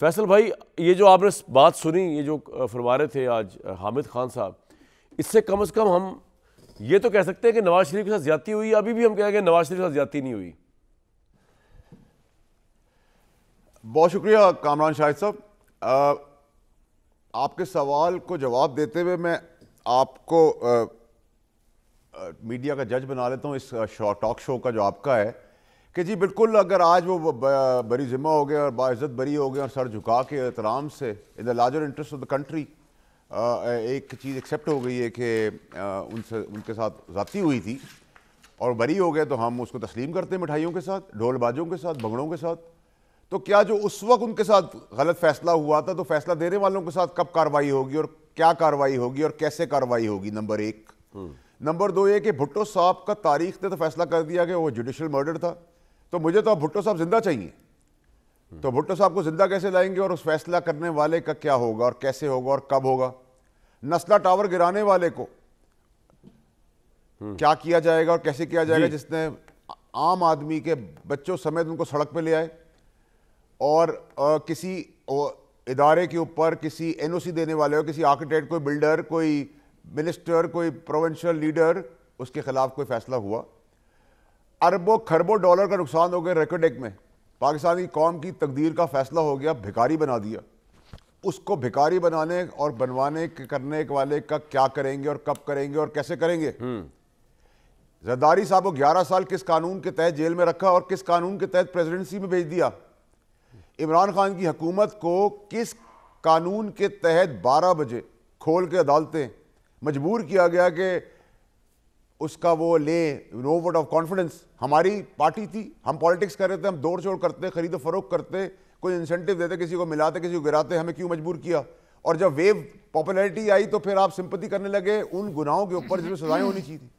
फैसल भाई ये जो आपने बात सुनी ये जो फरमा रहे थे आज हामिद खान साहब इससे कम अज़ कम हम ये तो कह सकते हैं कि नवाज शरीफ के साथ ज्यादा हुई अभी भी हम कहेंगे नवाज शरीफ के साथ ज्यादा नहीं हुई बहुत शुक्रिया कामरान शाहिद साहब आपके सवाल को जवाब देते हुए मैं आपको आ, आ, मीडिया का जज बना लेता हूँ इस टॉक शो का जो आपका है कि जी बिल्कुल अगर आज वो बरी ज़िम्मा हो गए और बाज़त बरी हो गए और सर झुका के एहतराम से in the larger interest of the country एक चीज़ एक्सेप्ट हो गई है कि उनसे उनके साथ ज़ाती हुई थी और बरी हो गए तो हम उसको तस्लीम करते हैं मिठाइयों के साथ ढोल बाजों के साथ भंगड़ों के साथ तो क्या जो उस वक्त उनके साथ गलत फैसला हुआ था तो फैसला देने वालों के साथ कब कार्रवाई होगी और क्या कार्रवाई होगी और कैसे कार्रवाई होगी नंबर एक नंबर हम्म। दो ये कि भुट्टो साहब का तारीख ने तो फैसला कर दिया कि वो जुडिशल मर्डर था तो मुझे तो अब भुट्टो साहब जिंदा चाहिए तो भुट्टो साहब को जिंदा कैसे लाएंगे और उस फैसला करने वाले का क्या होगा और कैसे होगा और कब होगा नस्ला टावर गिराने वाले को हम्म। क्या किया जाएगा और कैसे किया जाएगा जिसने आम आदमी के बच्चों समेत उनको सड़क पे ले आए और आ, किसी इदारे के ऊपर किसी एनओसी देने वाले हो किसी आर्किटेक्ट कोई बिल्डर कोई मिनिस्टर कोई प्रोविंशियल लीडर उसके खिलाफ कोई फैसला हुआ अरबों खरबों डॉलर का नुकसान हो गया रेकोडेक में पाकिस्तानी कौम की तकदीर का फैसला हो गया भिकारी बना दिया उसको भिकारी बनाने और बनवाने करने वाले का क्या करेंगे और कब करेंगे और कैसे करेंगे हम्म। जरदारी साहब को 11 साल किस कानून के तहत जेल में रखा और किस कानून के तहत प्रेसिडेंसी में भेज दिया इमरान खान की हुकूमत को किस कानून के तहत 12 बजे खोल के अदालतें मजबूर किया गया कि उसका वो ले नो वोट ऑफ कॉन्फिडेंस हमारी पार्टी थी हम पॉलिटिक्स कर रहे थे हम दौड़ छोड़ करते खरीदो फरोख करते कोई इंसेंटिव देते किसी को मिलाते किसी को गिराते हमें क्यों मजबूर किया और जब वेव पॉपुलैरिटी आई तो फिर आप सिंपति करने लगे उन गुनाहों के ऊपर जिसमें सजाएं होनी चाहिए थी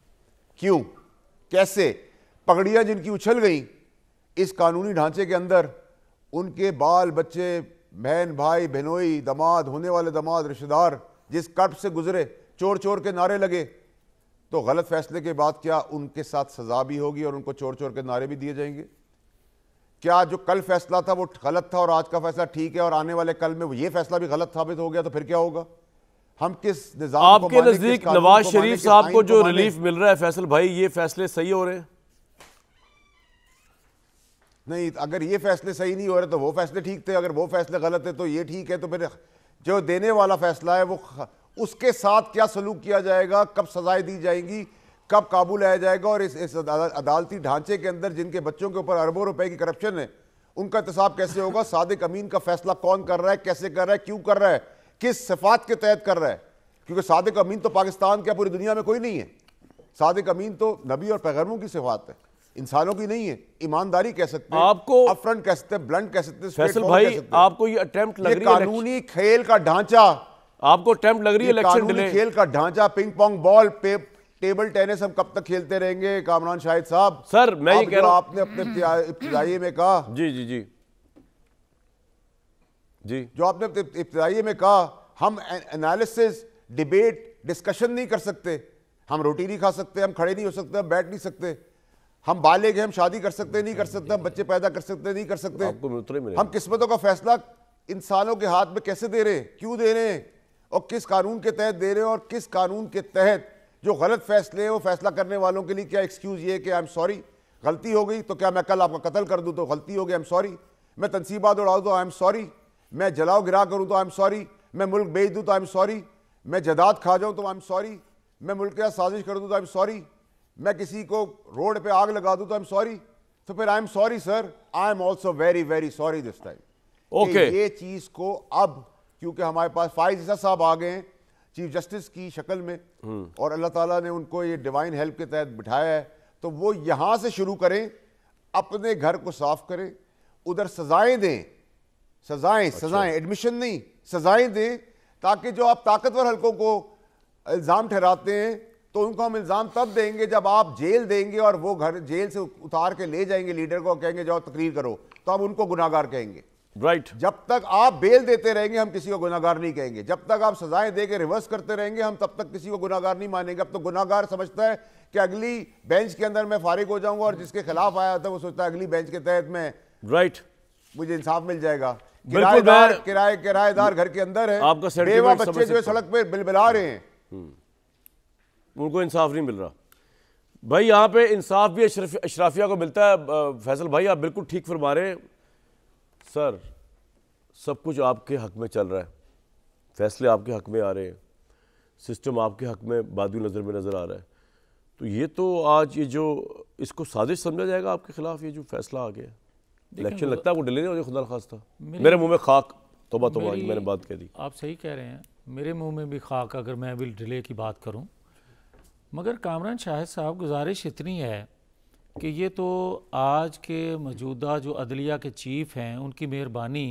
क्यों कैसे पगड़ियाँ जिनकी उछल गई इस कानूनी ढांचे के अंदर उनके बाल बच्चे बहन भाई बहनोई दमाद होने वाले दमाद रिश्तेदार जिस कट से गुजरे चोर चोर के नारे लगे तो गलत फैसले के बाद क्या उनके साथ सजा भी होगी और उनको चोर चोर के नारे भी दिए जाएंगे क्या जो कल फैसला था वो गलत था और आज का फैसला ठीक है और आने वाले कल में ये फैसला भी गलत साबित हो गया तो फिर क्या होगा हम किस निजाम आपके नजदीक नवाज शरीफ साहब को जो रिलीफ मिल रहा है फैसल भाई ये फैसले सही हो रहे हैं नहीं अगर ये फैसले सही नहीं हो रहे तो वो फैसले ठीक थे अगर वो फैसले गलत है तो ये ठीक है तो फिर जो देने वाला फैसला है वो उसके साथ क्या सलूक किया जाएगा कब सजाएं दी जाएंगी कब काबू लाया जाएगा और इस, इस अदालती ढांचे के अंदर जिनके बच्चों के ऊपर अरबों रुपए की करप्शन है उनका एहतसाब कैसे होगा सादिक अमीन का फैसला कौन कर रहा है कैसे कर रहा है क्यों कर रहा है किस सिफात के तहत कर रहा है क्योंकि सादिक अमीन तो पाकिस्तान क्या पूरी दुनिया में कोई नहीं है सादिक अमीन तो नबी और पैगरों की सिफात है इंसानों की नहीं है ईमानदारी कह सकते आपको अपफ्रंट कह सकते ब्लंट कह सकते हैं आपको ये अटेम्प्ट लग रही है कानूनी खेल का ढांचा आपको अटेम्प्ट लग रही है इलेक्शन डिले खेल का ढांचा पिंग पोंग बॉल पे टेबल टेनिस हम कब तक खेलते रहेंगे कामरान शाहिद साहब सर मैं ये कह रहा आपने अपने इब्तदाई में कहा जी जी जी जी जो आपने इब्तदाई में कहा हम एनालिसिस डिबेट डिस्कशन नहीं कर सकते हम रोटी नहीं खा सकते हम खड़े नहीं हो सकते हम बैठ नहीं सकते हम बालिग हैं हम शादी कर सकते नहीं कर सकते हम बच्चे पैदा कर सकते नहीं कर सकते हम किस्मतों का फैसला इंसानों के हाथ में कैसे दे रहे हैं क्यों दे रहे हैं और किस कानून के तहत दे रहे हो और किस कानून के तहत जो गलत फैसले वो फैसला करने वालों के लिए क्या एक्सक्यूज़ ये कि आई एम सॉरी गलती हो गई तो क्या मैं कल आपका कत्ल कर दूँ तो गलती हो गई आई एम सॉरी मैं तनसीबा दौड़ाऊँ तो आई एम सॉरी मैं जलाओ गिरा करूँ तो आई एम सॉरी मैं मुल्क बेच दूँ तो आई एम सॉरी मैं जदाद खा जाऊँ तो आई एम सॉरी मैं मुल्क के साथ साजिश कर दूँ तो आई एम सॉरी मैं किसी को रोड पर आग लगा दूँ तो आई एम सॉरी तो फिर I am sorry sir I am also very very sorry this time okay ये चीज़ को अब क्योंकि हमारे पास फाइज ईसा साहब आ गए हैं चीफ जस्टिस की शक्ल में और अल्लाह ताला ने उनको ये डिवाइन हेल्प के तहत बिठाया है तो वो यहाँ से शुरू करें अपने घर को साफ करें उधर सजाएं दें सजाएं अच्छा। सजाएं एडमिशन नहीं सजाएं दें ताकि जो आप ताकतवर हलकों को इल्ज़ाम ठहराते हैं तो उनको हम इल्ज़ाम तब देंगे जब आप जेल देंगे और वो घर जेल से उतार के ले जाएंगे लीडर को कहेंगे जाओ तकरीर करो तो हम उनको गुनागार कहेंगे राइट right. जब तक आप बेल देते रहेंगे हम किसी को गुनागार नहीं कहेंगे जब तक आप सजाएं देकर रिवर्स करते रहेंगे हम तब तक किसी को गुनागार नहीं मानेंगे अब तो गुनागार समझता है कि अगली बेंच के अंदर मैं फारिग हो जाऊंगा और जिसके खिलाफ आया था वो सोचता है अगली बेंच के तहत में राइट right. मुझे इंसाफ मिल जाएगा किराएदार किराए किराएदार घर के अंदर है आपका बेवा बच्चे जो सड़क पर बिलबिला रहे हैं हम्म। उनको इंसाफ नहीं मिल रहा भाई यहाँ पे इंसाफ भी अशरफिया को मिलता है फैसल भाई आप बिल्कुल ठीक फरमा रहे हैं सर सब कुछ आपके हक में चल रहा है फैसले आपके हक में आ रहे हैं सिस्टम आपके हक में बादू नज़र में नज़र आ रहा है तो ये तो आज ये जो इसको साजिश समझा जाएगा आपके खिलाफ ये जो फैसला आ गया इलेक्शन लगता है वो डिले नहीं हो खुदा खास था मेरे मुंह में खाक तोबा तोबा मैंने बात कह दी आप सही कह रहे हैं मेरे मुंह में भी खाक अगर मैं अभी डिले की बात करूं मगर कामरान शाहिद साहब गुजारिश इतनी है कि ये तो आज के मौजूदा जो अदलिया के चीफ हैं उनकी मेहरबानी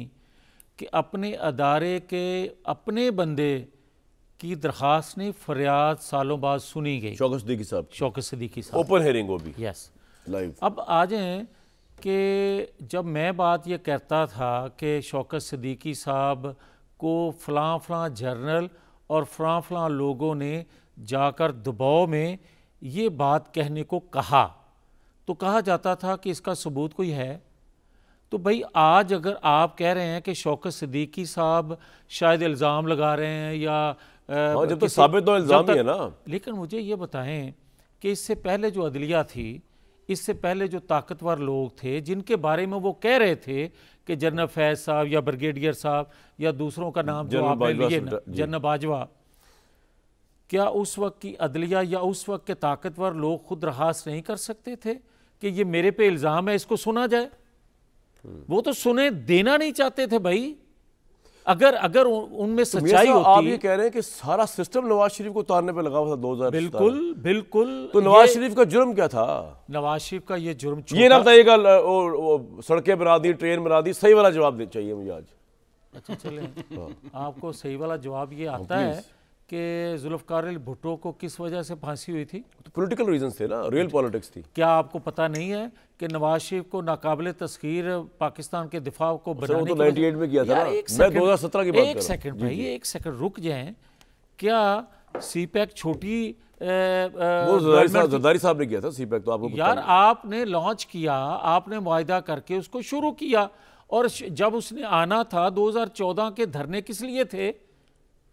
कि अपने अदारे के अपने बंदे की दरख्वास्त ने फरियाद सालों बाद सुनी गई शौकत सदीकी साहब शौकत सदीकी साहब ओपन हेयरिंग होगी यस लाइव अब आ जाए कि जब मैं बात यह कहता था कि शौकत सदीकी साहब को फलां फलां जर्नल और फलां फलां लोगों ने जाकर दबाव में ये बात कहने को कहा तो कहा जाता था कि इसका सबूत कोई है तो भाई आज अगर आप कह रहे हैं कि शौकत सिद्दीकी साहब शायद इल्ज़ाम लगा रहे हैं या आ, हाँ, जब तो साबित तो इल्ज़ाम ही है ना लेकिन मुझे ये बताएं कि इससे पहले जो अदलिया थी इससे पहले जो ताकतवर लोग थे जिनके बारे में वो कह रहे थे कि जनरल फैज साहब या ब्रिगेडियर साहब या दूसरों का नाम जो आप लिए जनरल बाजवा क्या उस वक्त की अदलिया या उस वक्त के ताकतवर लोग खुद रहास नहीं कर सकते थे कि ये मेरे पे इल्ज़ाम है इसको सुना जाए वो तो सुने देना नहीं चाहते थे भाई अगर अगर उनमें तो सच्चाई होती आप ये कह रहे हैं कि सारा सिस्टम नवाज शरीफ को उतारने पे लगा हुआ था हजार बिल्कुल बिल्कुल तो नवाज शरीफ का जुर्म क्या था नवाज शरीफ का ये जुर्म ये ना बताइएगा सड़कें बना दी ट्रेन बना दी सही वाला जवाब चाहिए मुझे आज अच्छा चले हाँ। आपको सही वाला जवाब ये आता है कि जुल्फकार भुट्टो को किस वजह से फांसी हुई थी तो पॉलिटिकल रीजन थे ना रियल पॉलिटिक्स थी क्या आपको पता नहीं है कि नवाज शरीफ को नाकाबिल तस्खीर पाकिस्तान के दिफा को अच्छा, तो था एक सेकंड रुक जाए क्या सी पैक e छोटी साहब ने किया था सी पैक e तो आपको यार आपने लॉन्च किया आपने माहा करके उसको शुरू किया और जब उसने आना था 2014 के धरने किस लिए थे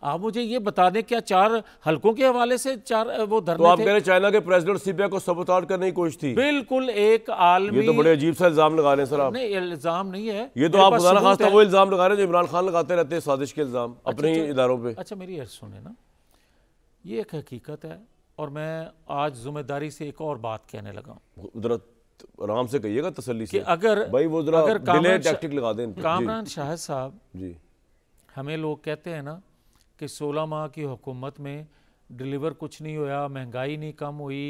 आप मुझे ये बता दें क्या चार हलकों के हवाले से चार वो धरने तो आप थे? चाइना के प्रेसिडेंट सीबिया को सबोताज करने की कोशिश थी बिल्कुल एक आलमी ये तो बड़े अजीब सा इल्जाम लगा रहे हैं सर आप नहीं इल्जाम नहीं है ये तो आप खास था वो इल्जाम लगा रहे हैं जो इमरान खान लगाते रहते हैं साजिश के इल्जाम अच्छा, अपने ही अच्छा। इदारों पर अच्छा मेरी सुने ना ये एक हकीकत है और मैं आज जिम्मेदारी से एक और बात कहने लगा आराम से कहिएगा तसली से अगर भाई वो अगर कामरान शाह साहब जी हमें लोग कहते हैं ना कि 16 माह की हुकूमत में डिलीवर कुछ नहीं हुआ महंगाई नहीं कम हुई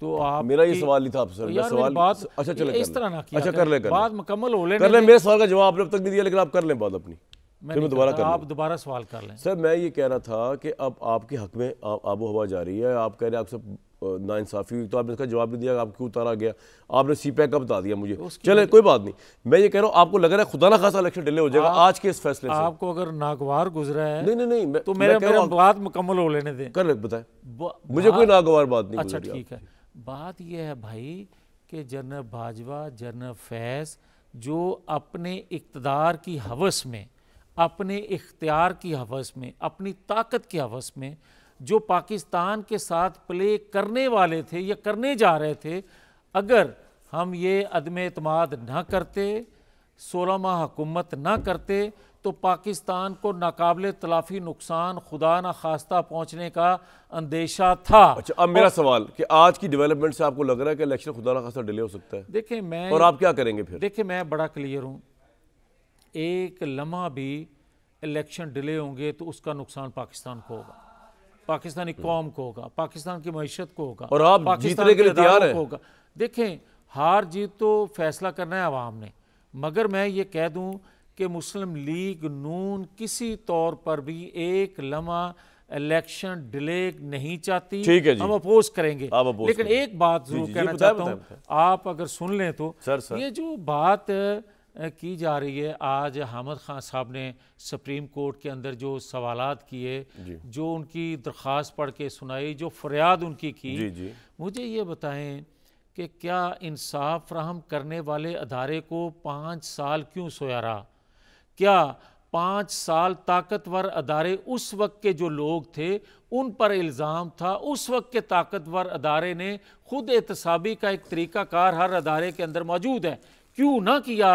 तो आप मेरा ये सवाल नहीं था आपसे यार सवाल बात अच्छा चले इस तरह ना किया अच्छा कर ले कर बात मुकम्मल हो ले कर ले मेरे सवाल का जवाब आपने अब तक नहीं दिया लेकिन आप कर लें बात अपनी मैं, मैं दोबारा कर आप दोबारा सवाल कर लें सर मैं ये कह रहा था कि अब आपके हक में आबो हवा जा रही है आप कह रहे हैं आपसे नाइंसाफ़ी हुई तो आपने इसका जवाब भी दिया आप क्यों उतारा गया आपने सी पैक का बता दिया मुझे चले कोई बात नहीं मैं ये कह रहा हूँ आपको लग रहा है खुदा ना खासा इलेक्शन डिले हो जाएगा आज के इस फैसले से आपको अगर नागवार गुजरा है नहीं नहीं नहीं मैं, तो मेरा मेरा बात मुकम्मल हो लेने दें कर बताए मुझे कोई नागवार बात नहीं अच्छा ठीक है बात यह है भाई कि जनरल बाजवा जनरल फैज़ जो अपने इकतदार की हवस में अपने इख्तियार की हवस में अपनी ताकत की हवस में जो पाकिस्तान के साथ प्ले करने वाले थे या करने जा रहे थे अगर हम ये अदम अतमाद ना करते सोलह माह हकूमत ना करते तो पाकिस्तान को नाकबले तलाफी नुकसान खुदा न खास्ता पहुँचने का अंदेशा था अच्छा अब मेरा सवाल कि आज की डेवलपमेंट से आपको लग रहा है कि इलेक्शन खुदा न खास्ता डिले हो सकता है देखिए मैं और आप क्या करेंगे फिर देखिए मैं बड़ा क्लियर हूँ एक लम्हा भी इलेक्शन डिले होंगे तो उसका नुकसान पाकिस्तान को होगा पाकिस्तानी हम्म। कौम को होगा पाकिस्तान की मीशत को होगा और आप जीतने के लिए तैयार होगा देखें हार जीत तो फैसला करना है आवाम ने मगर मैं ये कह दूं कि मुस्लिम लीग नून किसी तौर पर भी एक लम्हा इलेक्शन डिले नहीं चाहती ठीक है हम अपोज करेंगे अपोज लेकिन एक बात जरूर कहना चाहता हूँ आप अगर सुन लें तो सर, सर। ये जो बात है, की जा रही है आज हामद खान साहब ने सुप्रीम कोर्ट के अंदर जो सवाल किए जो उनकी दरख्वास्त पढ़ के सुनाई जो फरियाद उनकी की जी जी। मुझे ये बताएं कि क्या इंसाफ फ्राहम करने वाले अदारे को पाँच साल क्यों सोया रहा क्या पाँच साल ताकतवर अदारे उस वक्त के जो लोग थे उन पर इल्ज़ाम था उस वक्त के ताकतवर अदारे ने खुद एहतसाबी का एक तरीक़ाकार हर अदारे के अंदर मौजूद है क्यों ना किया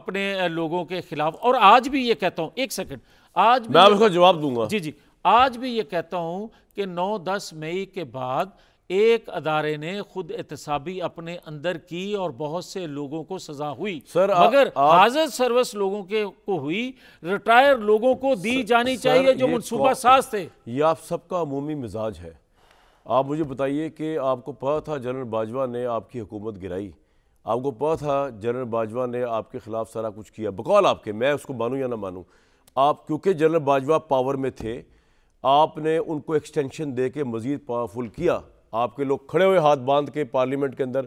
अपने लोगों के खिलाफ और आज भी ये कहता हूं एक सेकंड आज मैं जवाब दूंगा जी जी आज भी ये कहता हूं कि 9-10 मई के बाद एक अदारे ने खुद एहतसाबी अपने अंदर की और बहुत से लोगों को सजा हुई सर अगर हाजर सर्विस लोगों के को हुई रिटायर लोगों को दी सर, जानी सर, चाहिए जो मनसूबा तो साज थे ये आप सबका अमूमी मिजाज है आप मुझे बताइए कि आपको पता था जनरल बाजवा ने आपकी हुकूमत गिराई आपको पता था जनरल बाजवा ने आपके खिलाफ सारा कुछ किया बकौल आपके मैं उसको मानूँ या ना मानूँ आप क्योंकि जनरल बाजवा पावर में थे आपने उनको एक्सटेंशन दे के मज़ीद पावरफुल किया आपके लोग खड़े हुए हाथ बांध के पार्लियामेंट के अंदर